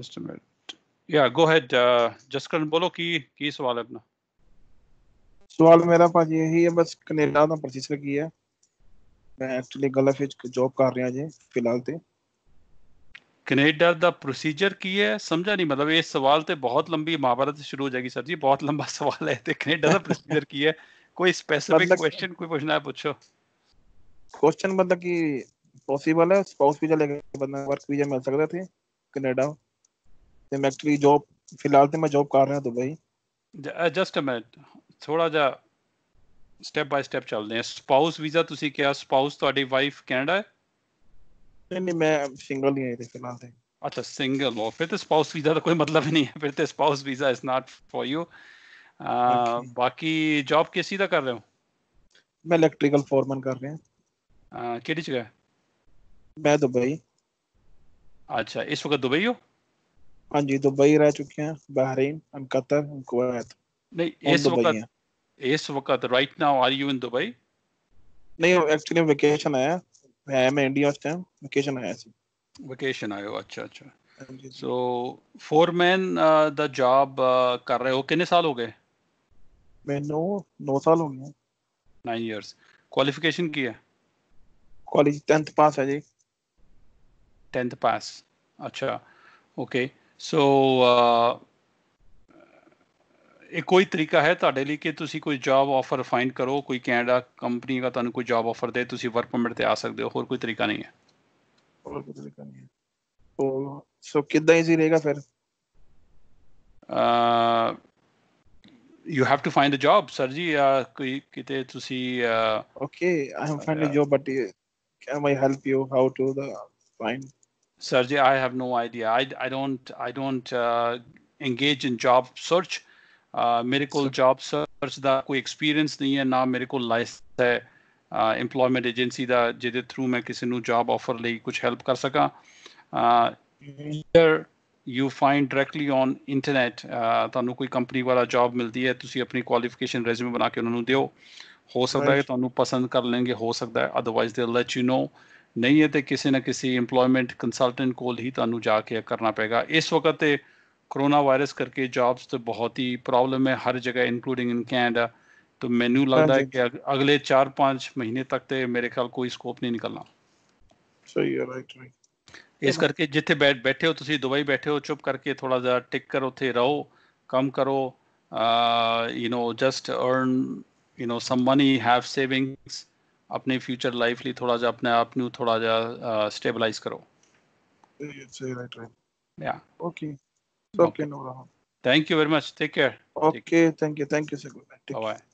just a minute yeah go ahead uh, Jaskaran ਬੋਲੋ ਕੀ ਕੀ ਸਵਾਲ ਹੈ ਆਪਣਾ ਸਵਾਲ ਮੇਰਾ ਭਾਜੀ ਇਹੀ ਹੈ ਬਸ ਕੈਨੇਡਾ ਦਾ ਪ੍ਰੋਸੀਜਰ ਕੀ ਹੈ ਮੈਂ ਐਕਚੁਅਲੀ ਗਲਫ ਵਿੱਚ ਜੌਬ ਕਰ ਰਿਹਾ ਜੇ ਫਿਲਹਾਲ ਤੇ ਕੈਨੇਡਾ ਦਾ ਪ੍ਰੋਸੀਜਰ ਕੀ ਹੈ ਸਮਝਾ ਨਹੀਂ ਮਤਲਬ ਇਹ ਸਵਾਲ ਤੇ ਬਹੁਤ ਲੰਬੀ ਮਹਾਭਾਰਤ ਸ਼ੁਰੂ ਹੋ ਜਾਏਗੀ ਸਰ ਜੀ ਬਹੁਤ ਲੰਬਾ ਸਵਾਲ ਹੈ ਤੇ ਕੈਨੇਡਾ ਦਾ ਪ੍ਰੋਸੀਜਰ ਕੀ ਹੈ ਕੋਈ ਸਪੈਸਿਫਿਕ ਕੁਐਸਚਨ ਕੋਈ ਪੁੱਛਣਾ ਹੈ ਪੁੱਛੋ ਕੁਐਸਚਨ ਮਤਲਬ ਕਿ ਪੋਸੀਬਲ ਹੈ ਸਪਾਊਸ ਵੀਜ਼ਾ ਲੈ ਕੇ ਬੰਦਾ ਵਰਕ ਵੀਜ਼ਾ ਮਿਲ ਸਕਦਾ ਥੇ ਕੈਨੇਡਾ मैं एक्चुअली जॉब फिलहाल तो मैं जॉब कर रहा दुबई ਜਸਟ ਅ ਮਿੰਟ ਥੋੜਾ ਜਿਹਾ ਸਟੈਪ ਬਾਈ ਸਟੈਪ ਚੱਲਦੇ ਆ ਸਪਾਊਸ ਵੀਜ਼ਾ ਤੁਸੀਂ ਕਿਹਾ ਸਪਾਊਸ ਤੁਹਾਡੀ ਵਾਈਫ ਕੈਨੇਡਾ ਹੈ ਨਹੀਂ ਨਹੀਂ ਮੈਂ ਸਿੰਗਲ ਹੀ ਹਾਂ ਇਹਦੇ ਫਿਲਹਾਲ ਤੇ अच्छा सिंगल हो फिर तो स्पाउस वीज़ा का कोई मतलब ही नहीं है फिर तो spouse visa is not for you बाकी जॉब किसी का कर रहे हो मैं इलेक्ट्रिकल फोरमैन कर रहा हूँ कि जगह मैं दुबई अच्छा इस वक्त दुबई हो हाँ जी दुबई रह चुके हैं बहरीन हम कतर हम कुवैत नहीं इस वक्त इस वक्त right now are you in Dubai नहीं एक्चुअली वेकेशन आया है मैं इंडिया उस टाइम वेकेशन आया सी वेकेशन आया हो अच्छा अच्छा so for man the job कर रहे हो कितने साल हो गए मैं नौ नौ साल हो गए नाइन इयर्स क्वालिफिकेशन की है कॉलेज टेंथ पास है जी टेंथ पास अच्छा ओके okay. ਸੋ uh, ਇਹ ਕੋਈ ਤਰੀਕਾ ਹੈ ਤੁਹਾਡੇ ਲਈ ਕਿ ਤੁਸੀਂ ਕੋਈ ਜੌਬ ਆਫਰ ਫਾਈਂਡ ਕਰੋ ਕੋਈ ਕੈਨੇਡਾ ਕੰਪਨੀ ਦਾ ਤੁਹਾਨੂੰ ਕੋਈ ਜੌਬ ਆਫਰ ਦੇ ਤੁਸੀਂ ਵਰਕ ਪਰਮਿਟ ਤੇ ਆ ਸਕਦੇ ਹੋ ਹੋਰ ਕੋਈ ਤਰੀਕਾ ਨਹੀਂ ਹੈ ਹੋਰ ਕੋਈ ਤਰੀਕਾ ਨਹੀਂ ਹੈ ਸੋ ਕਿੱਦਾਂ ਈਜ਼ੀ ਰਹੇਗਾ ਫਿਰ a you have to find a job sir ji ਕੋਈ ਕਿਤੇ ਤੁਸੀਂ okay I have find a job but can I help you how to the find Sergey, I have no idea. I, I don't I don't uh, engage in job search. Uh, ਮੇਰੇ ਕੋਲ job search ਦਾ ਕੋਈ experience ਨਹੀਂ ਹੈ ਨਾ ਮੇਰੇ ਕੋਲ licence ਹੈ employment agency ਦਾ ਜਿਹਦੇ ਥਰੂ ਮੈਂ ਕਿਸੇ ਨੂੰ ਜੌਬ ਆਫਰ ਲਈ ਕੁਝ ਹੈਲਪ ਕਰ ਸਕਾਂ here you find directly on internet ਤੁਹਾਨੂੰ ਕੋਈ ਕੰਪਨੀ ਵਾਲਾ ਜੌਬ ਮਿਲਦੀ ਹੈ ਤੁਸੀਂ ਆਪਣੀ ਕੁਆਲੀਫਿਕੇਸ਼ਨ ਰੈਜ਼ਿਊਮੇ ਬਣਾ ਕੇ ਉਹਨਾਂ ਨੂੰ ਦਿਓ ਹੋ ਸਕਦਾ ਹੈ ਤੁਹਾਨੂੰ ਪਸੰਦ ਕਰ ਲੈਣਗੇ ਹੋ ਸਕਦਾ ਹੈ otherwise they let you know ਨਹੀਂ ਹੈ ਤੇ ਕਿਸੇ ਨਾ ਕਿਸੇ EMPLOYMENT ਕੰਸਲਟੈਂਟ ਕੋਲ ਹੀ ਤੁਹਾਨੂੰ ਜਾ ਕੇ ਕਰਨਾ ਪੈਗਾ ਇਸ ਵਕਤ ਤੇ ਕੋਰੋਨਾ ਵਾਇਰਸ ਕਰਕੇ ਜੌਬਸ ਤੇ ਬਹੁਤ ਹੀ ਪ੍ਰੋਬਲਮ ਹੈ ਹਰ ਜਗ੍ਹਾ ਇਨਕਲੂਡਿੰਗ ਇਨ ਕੈਨੇਡਾ ਤਾਂ ਮੈਨੂੰ ਲੱਗਦਾ ਹੈ ਕਿ ਅਗਲੇ 4-5 ਮਹੀਨੇ ਤੱਕ ਤੇ ਮੇਰੇ ਖਿਆਲ ਕੋਈ ਸਕੋਪ ਨਹੀਂ ਨਿਕਲਣਾ ਸਹੀ ਹੈ ਰਾਈਟ ਰਾਈਟ ਇਸ ਕਰਕੇ ਜਿੱਥੇ ਬੈਠੇ ਹੋ ਤੁਸੀਂ ਦੁਬਈ ਬੈਠੇ ਹੋ ਚੁੱਪ ਕਰਕੇ ਥੋੜਾ ਜਿਹਾ ਟਿਕ ਕਰ ਉੱਥੇ ਰਹੋ ਕੰਮ ਕਰੋ you نو just earn you نو some money have savings अपने फ्यूचर लाइफ ली थोड़ा जा अपने आप न्यू थोड़ा जा स्टेबलाइज करो या okay okay no thank you very much take care okay thank you thank you sir bye bye